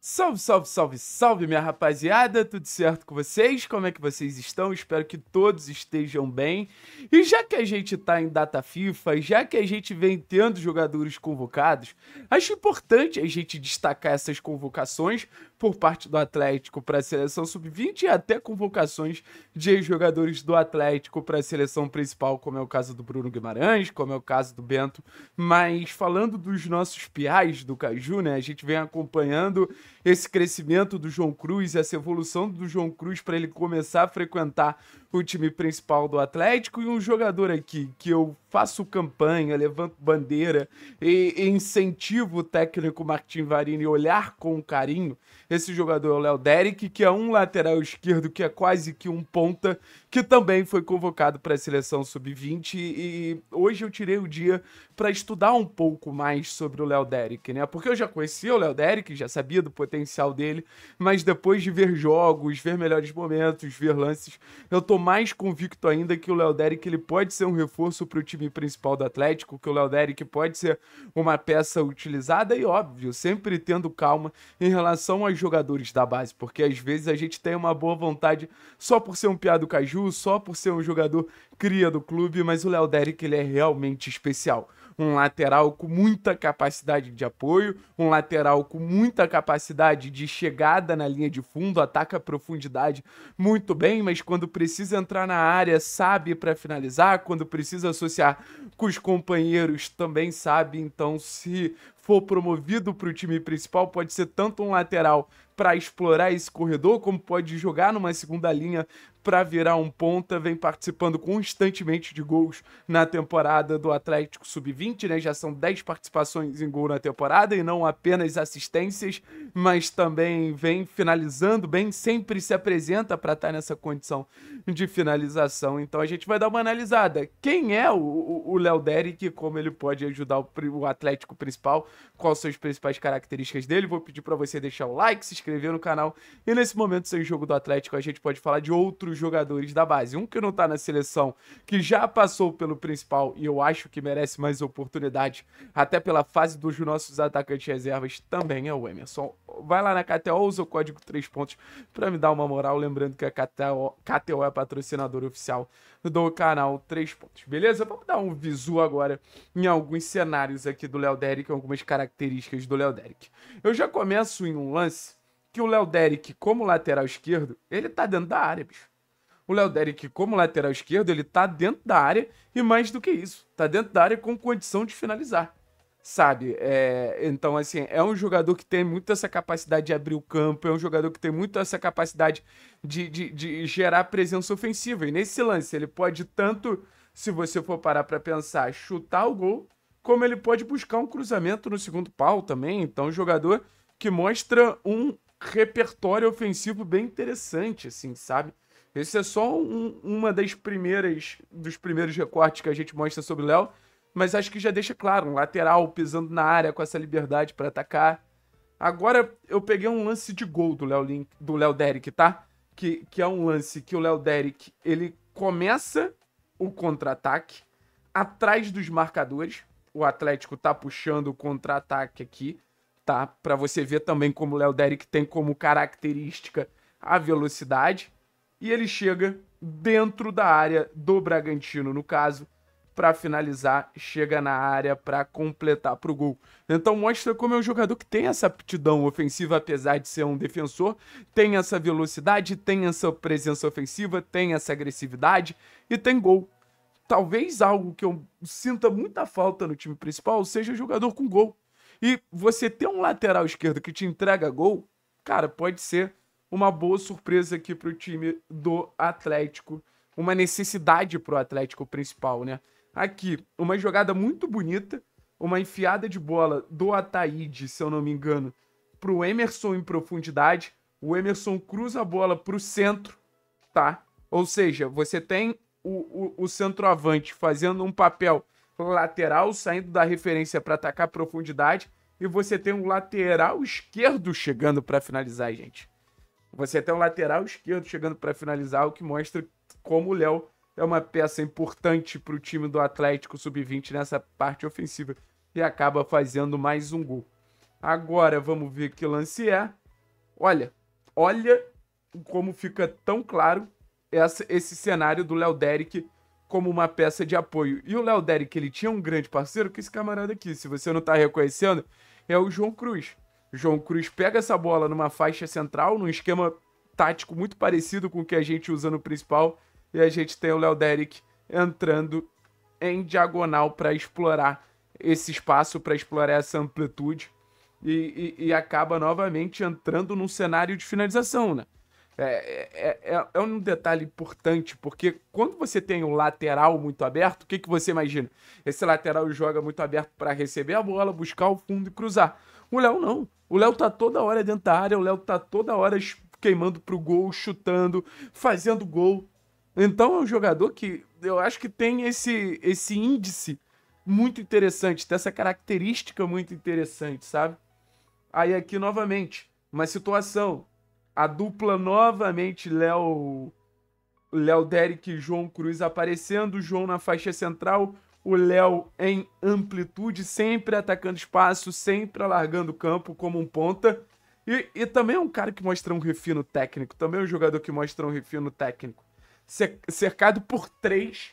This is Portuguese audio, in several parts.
Salve, salve, salve, salve, minha rapaziada! Tudo certo com vocês? Como é que vocês estão? Espero que todos estejam bem. E já que a gente tá em data FIFA, já que a gente vem tendo jogadores convocados, acho importante a gente destacar essas convocações por parte do Atlético para a seleção sub-20 e até convocações de ex-jogadores do Atlético para a seleção principal, como é o caso do Bruno Guimarães, como é o caso do Bento. Mas falando dos nossos piais do Caju, né? A gente vem acompanhando esse crescimento do João Cruz, essa evolução do João Cruz para ele começar a frequentar o time principal do Atlético e um jogador aqui que eu faço campanha, levanto bandeira e, e incentivo o técnico Martin Varini a olhar com carinho esse jogador, o Léo Derek, que é um lateral esquerdo que é quase que um ponta, que também foi convocado para a seleção sub-20 e hoje eu tirei o dia para estudar um pouco mais sobre o Léo Derek, né? Porque eu já conhecia o Léo Derek, já sabia do potencial dele, mas depois de ver jogos, ver melhores momentos, ver lances, eu tô mais convicto ainda que o Léo Derek ele pode ser um reforço para o time time principal do Atlético, que o Léo Derek pode ser uma peça utilizada e óbvio, sempre tendo calma em relação aos jogadores da base, porque às vezes a gente tem uma boa vontade só por ser um piado caju, só por ser um jogador cria do clube, mas o Léo Derek ele é realmente especial um lateral com muita capacidade de apoio, um lateral com muita capacidade de chegada na linha de fundo, ataca a profundidade muito bem, mas quando precisa entrar na área, sabe para finalizar, quando precisa associar com os companheiros, também sabe. Então, se for promovido para o time principal, pode ser tanto um lateral para explorar esse corredor, como pode jogar numa segunda linha para virar um ponta. Vem participando constantemente de gols na temporada do Atlético Sub-20, né? Já são 10 participações em gol na temporada e não apenas assistências, mas também vem finalizando bem, sempre se apresenta para estar tá nessa condição de finalização. Então a gente vai dar uma analisada. Quem é o Léo Derrick, como ele pode ajudar o, o Atlético principal? quais são as principais características dele. Vou pedir para você deixar o like, se inscrever no canal. E nesse momento, sem jogo do Atlético, a gente pode falar de outros jogadores da base. Um que não tá na seleção, que já passou pelo principal e eu acho que merece mais oportunidade, até pela fase dos nossos atacantes reservas, também é o Emerson Vai lá na KTO, usa o código 3 pontos para me dar uma moral. Lembrando que a KTO, KTO é patrocinadora oficial do canal 3 pontos, beleza? Vamos dar um visu agora em alguns cenários aqui do Léo Derek, algumas características do Léo Derek. Eu já começo em um lance que o Léo Derek, como lateral esquerdo, ele tá dentro da área, bicho. O Léo Derek, como lateral esquerdo, ele tá dentro da área e mais do que isso, tá dentro da área com condição de finalizar sabe? É, então, assim, é um jogador que tem muito essa capacidade de abrir o campo, é um jogador que tem muito essa capacidade de, de, de gerar presença ofensiva. E nesse lance, ele pode tanto, se você for parar para pensar, chutar o gol, como ele pode buscar um cruzamento no segundo pau também. Então, um jogador que mostra um repertório ofensivo bem interessante, assim, sabe? Esse é só um, uma das primeiras, dos primeiros recortes que a gente mostra sobre o Léo, mas acho que já deixa claro, um lateral pisando na área com essa liberdade para atacar. Agora eu peguei um lance de gol do Léo Link, do Léo Derek, tá? Que, que é um lance que o Léo Derek, ele começa o contra-ataque atrás dos marcadores. O Atlético tá puxando o contra-ataque aqui, tá? Para você ver também como o Léo Derek tem como característica a velocidade. E ele chega dentro da área do Bragantino, no caso, para finalizar, chega na área para completar para o gol. Então mostra como é um jogador que tem essa aptidão ofensiva, apesar de ser um defensor, tem essa velocidade, tem essa presença ofensiva, tem essa agressividade e tem gol. Talvez algo que eu sinta muita falta no time principal seja jogador com gol. E você ter um lateral esquerdo que te entrega gol, cara, pode ser uma boa surpresa aqui para o time do Atlético, uma necessidade para o Atlético principal, né? Aqui, uma jogada muito bonita, uma enfiada de bola do Ataíde, se eu não me engano, para o Emerson em profundidade. O Emerson cruza a bola para o centro, tá? Ou seja, você tem o, o, o centroavante fazendo um papel lateral, saindo da referência para atacar profundidade, e você tem um lateral esquerdo chegando para finalizar, gente. Você tem um lateral esquerdo chegando para finalizar, o que mostra como o Léo é uma peça importante para o time do Atlético Sub-20 nessa parte ofensiva e acaba fazendo mais um gol. Agora vamos ver que lance é. Olha, olha como fica tão claro essa, esse cenário do Léo Derek como uma peça de apoio. E o Léo Derek, ele tinha um grande parceiro, que esse camarada aqui, se você não está reconhecendo, é o João Cruz. João Cruz pega essa bola numa faixa central, num esquema tático muito parecido com o que a gente usa no principal, e a gente tem o Léo Derek entrando em diagonal para explorar esse espaço, para explorar essa amplitude. E, e, e, acaba novamente entrando num cenário de finalização, né? É, é, é, é, é um detalhe importante, porque quando você tem um lateral muito aberto, o que, que você imagina? Esse lateral joga muito aberto para receber a bola, buscar o fundo e cruzar. O Léo não. O Léo tá toda hora dentro da área, o Léo tá toda hora queimando pro gol, chutando, fazendo gol, então é um jogador que eu acho que tem esse, esse índice muito interessante, tem essa característica muito interessante, sabe? Aí aqui novamente, uma situação. A dupla novamente, Léo. Léo Derek e João Cruz aparecendo, João na faixa central, o Léo em amplitude, sempre atacando espaço, sempre alargando o campo como um ponta. E, e também é um cara que mostra um refino técnico, também é um jogador que mostra um refino técnico cercado por três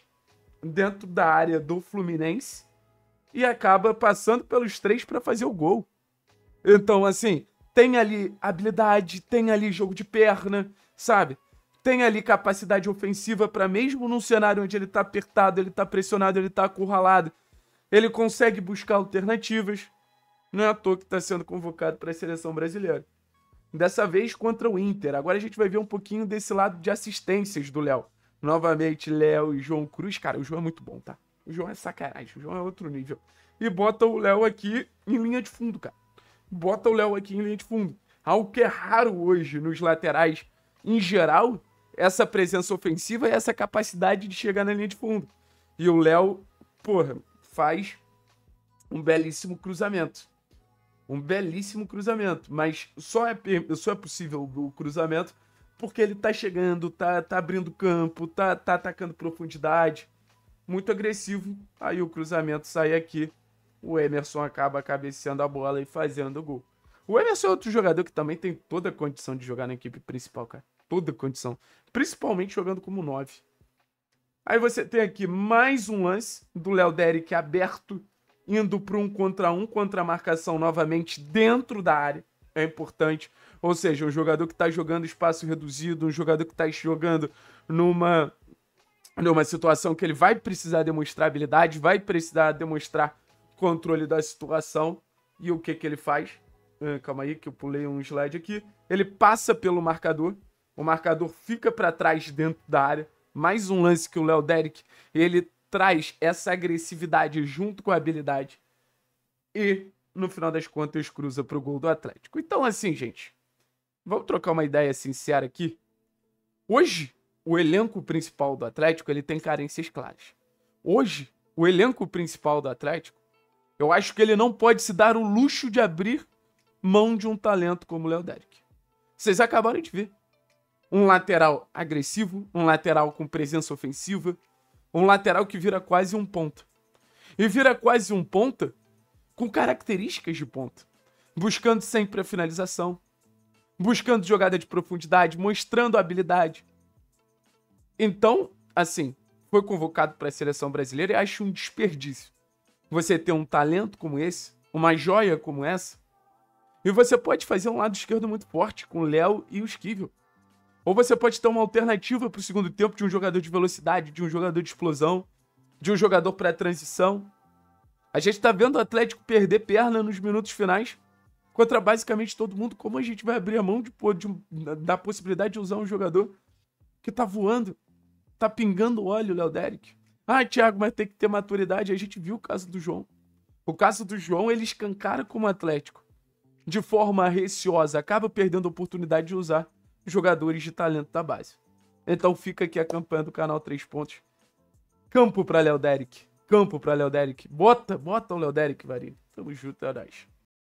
dentro da área do Fluminense e acaba passando pelos três para fazer o gol. Então, assim, tem ali habilidade, tem ali jogo de perna, sabe? Tem ali capacidade ofensiva para mesmo num cenário onde ele tá apertado, ele tá pressionado, ele tá acurralado, ele consegue buscar alternativas. Não é à toa que tá sendo convocado para a seleção brasileira dessa vez contra o Inter. Agora a gente vai ver um pouquinho desse lado de assistências do Léo. Novamente, Léo e João Cruz. Cara, o João é muito bom, tá? O João é sacanagem, o João é outro nível. E bota o Léo aqui em linha de fundo, cara. Bota o Léo aqui em linha de fundo. Algo que é raro hoje nos laterais em geral, essa presença ofensiva e essa capacidade de chegar na linha de fundo. E o Léo, porra, faz um belíssimo cruzamento. Um belíssimo cruzamento, mas só é, só é possível o cruzamento porque ele tá chegando, tá, tá abrindo campo, tá, tá atacando profundidade. Muito agressivo. Aí o cruzamento sai aqui. O Emerson acaba cabeceando a bola e fazendo o gol. O Emerson é outro jogador que também tem toda a condição de jogar na equipe principal, cara. Toda a condição. Principalmente jogando como 9. Aí você tem aqui mais um lance do Léo Derek aberto indo para um contra um contra a marcação novamente dentro da área. É importante. Ou seja, um jogador que está jogando espaço reduzido, um jogador que está jogando numa, numa situação que ele vai precisar demonstrar habilidade, vai precisar demonstrar controle da situação. E o que, que ele faz? Ah, calma aí, que eu pulei um slide aqui. Ele passa pelo marcador, o marcador fica para trás dentro da área. Mais um lance que o Léo Derek, ele traz essa agressividade junto com a habilidade e, no final das contas, cruza pro gol do Atlético. Então, assim, gente, vamos trocar uma ideia sincera aqui. Hoje, o elenco principal do Atlético ele tem carências claras. Hoje, o elenco principal do Atlético, eu acho que ele não pode se dar o luxo de abrir mão de um talento como o Léo Derek. Vocês acabaram de ver. Um lateral agressivo, um lateral com presença ofensiva, um lateral que vira quase um ponto. E vira quase um ponta com características de ponto. Buscando sempre a finalização. Buscando jogada de profundidade, mostrando habilidade. Então, assim, foi convocado para a seleção brasileira e acho um desperdício. Você ter um talento como esse, uma joia como essa, e você pode fazer um lado esquerdo muito forte com o Léo e o Esquivel. Ou você pode ter uma alternativa para o segundo tempo de um jogador de velocidade, de um jogador de explosão, de um jogador para transição. A gente está vendo o Atlético perder perna nos minutos finais contra basicamente todo mundo. Como a gente vai abrir a mão de, de, da possibilidade de usar um jogador que tá voando, tá pingando óleo, Léo Derek? Ah, Thiago, mas tem que ter maturidade. A gente viu o caso do João. O caso do João, ele escancara como Atlético. De forma receosa, acaba perdendo a oportunidade de usar jogadores de talento da base. Então fica aqui a campanha do canal 3 pontos. Campo para Léo Derek. Campo para Léo Derek. Bota, bota o Léo Derek, Varinho. Tamo junto, é nóis.